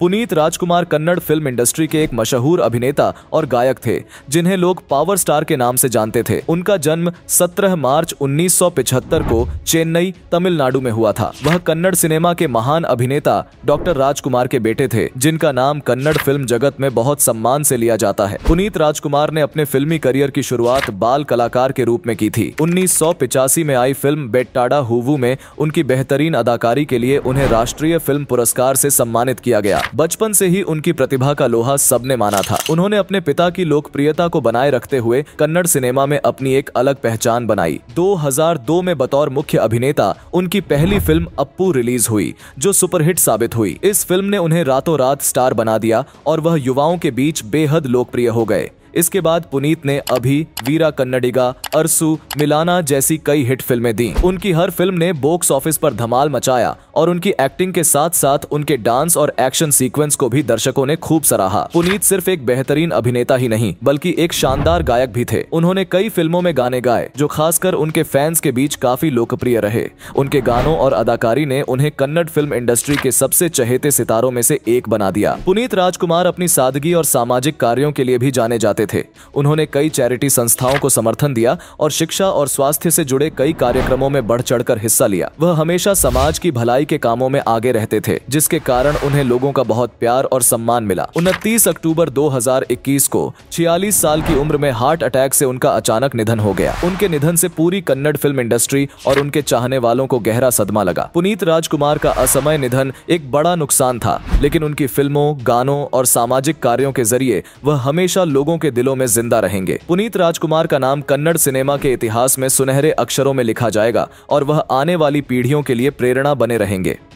Puneet Rajkumar Kannada film industry के एक मशहूर अभिनेता और गायक थे जिन्हें लोग पावर स्टार के नाम से जानते थे उनका जन्म 17 मार्च 1975 को चेन्नई तमिलनाडु में हुआ था वह कन्नड़ सिनेमा के महान अभिनेता डॉक्टर राजकुमार के बेटे थे जिनका नाम कन्नड़ फिल्म जगत में बहुत सम्मान से लिया जाता है पुनीत राजकुमार ने अपने फिल्मी करियर की शुरुआत बाल कलाकार के रूप में की थी उन्नीस में आई फिल्म बेटाडा हुवू में उनकी बेहतरीन अदाकारी के लिए उन्हें राष्ट्रीय फिल्म पुरस्कार ऐसी सम्मानित किया गया किया बचपन से ही उनकी प्रतिभा का लोहा सबने माना था उन्होंने अपने पिता की लोकप्रियता को बनाए रखते हुए कन्नड़ सिनेमा में अपनी एक अलग पहचान बनाई 2002 में बतौर मुख्य अभिनेता उनकी पहली फिल्म अप्पू रिलीज हुई जो सुपरहिट साबित हुई इस फिल्म ने उन्हें रातों रात स्टार बना दिया और वह युवाओं के बीच बेहद लोकप्रिय हो गए इसके बाद पुनीत ने अभी वीरा कन्नडिगा अरसू मिलाना जैसी कई हिट फिल्में दी उनकी हर फिल्म ने बॉक्स ऑफिस पर धमाल मचाया और उनकी एक्टिंग के साथ साथ उनके डांस और एक्शन सीक्वेंस को भी दर्शकों ने खूब सराहा पुनीत सिर्फ एक बेहतरीन अभिनेता ही नहीं बल्कि एक शानदार गायक भी थे उन्होंने कई फिल्मों में गाने गाए जो खासकर उनके फैंस के बीच काफी लोकप्रिय रहे उनके गानों और अदाकारी ने उन्हें कन्नड़ फिल्म इंडस्ट्री के सबसे चहेते सितारों में से एक बना दिया पुनीत राजकुमार अपनी सादगी और सामाजिक कार्यों के लिए भी जाने जाते थे उन्होंने कई चैरिटी संस्थाओं को समर्थन दिया और शिक्षा और स्वास्थ्य से जुड़े कई कार्यक्रमों में बढ़ चढ़कर हिस्सा लिया वह हमेशा समाज की भलाई के कामों में आगे रहते थे जिसके कारण उन्हें लोगों का बहुत प्यार और सम्मान मिला उनतीस अक्टूबर दो को छियालीस साल की उम्र में हार्ट अटैक ऐसी उनका अचानक निधन हो गया उनके निधन ऐसी पूरी कन्नड़ फिल्म इंडस्ट्री और उनके चाहने वालों को गहरा सदमा लगा पुनीत राजकुमार का असमय निधन एक बड़ा नुकसान था लेकिन उनकी फिल्मों गानों और सामाजिक कार्यों के जरिए वह हमेशा लोगों के के दिलों में जिंदा रहेंगे पुनीत राजकुमार का नाम कन्नड़ सिनेमा के इतिहास में सुनहरे अक्षरों में लिखा जाएगा और वह आने वाली पीढ़ियों के लिए प्रेरणा बने रहेंगे